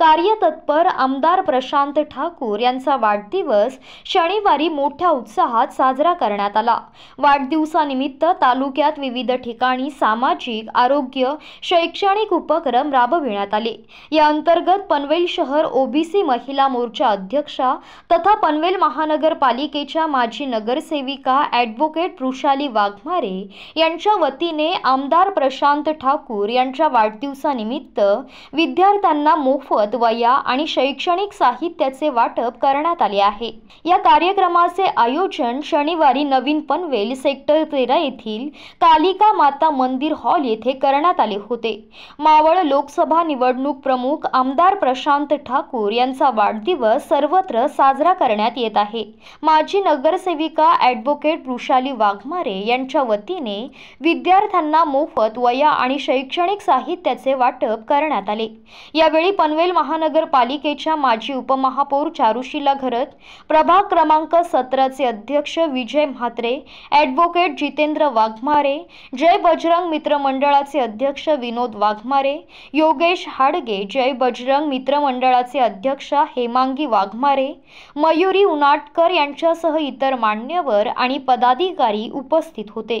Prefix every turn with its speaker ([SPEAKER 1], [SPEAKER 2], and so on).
[SPEAKER 1] कार्यतत्पर आमदार प्रशांत ठाकूर यांचा वाढदिवस शनिवारी मोठ्या उत्साहात साजरा करण्यात आला वाढदिवसानिमित्त तालुक्यात विविध ठिकाणी सामाजिक आरोग्य शैक्षणिक उपक्रम राबविण्यात आले या अंतर्गत पनवेल शहर ओबीसी महिला मोर्चा अध्यक्षा तथा पनवेल महानगरपालिकेच्या माजी नगरसेविका ॲडव्होकेट वृषाली वाघमारे यांच्या वतीने आमदार प्रशांत ठाकूर यांच्या वाढदिवसानिमित्त विद्यार्थ्यांना मोफत औषध आणि शैक्षणिक साहित्याचे वाटप करण्यात आले आहे या कार्यक्रमाचे आयोजन शनिवारी नवीन पनवेल सेक्टर तेरा येथील कालिका माता मंदिर हॉल येथे करण्यात आले होते मावळ लोकसभा निवडणूक प्रमुख आमदार प्रशांत ठाकूर यांचा वाढदिवस सर्वत्र साजरा करण्यात येत आहे माजी नगरसेविका ॲडव्होकेट वृषाली वाघमारे यांच्या वतीने विद्यार्थ्यांना मोफत वया आणि शैक्षणिक साहित्याचे वाटप करण्यात आले यावेळी पनवेल महानगरपालिकेच्या माजी उपमहापौर चारुशीला घरत प्रभाग क्रमांक सतराचे अध्यक्ष विजय म्हात्रे ॲडव्होकेट जितेंद्र वाघमारे जय बजरंग मित्रमंडळाचे अध्यक्ष विनोद वाघमारे योगेश हाडगे जय बजरंग मित्रमंडळाचे अध्यक्ष हेमांगी वाघमारे मयुरी उनाटकर यांच्यासह इतर मान्यवर आणि पदाधिकारी उपस्थित होते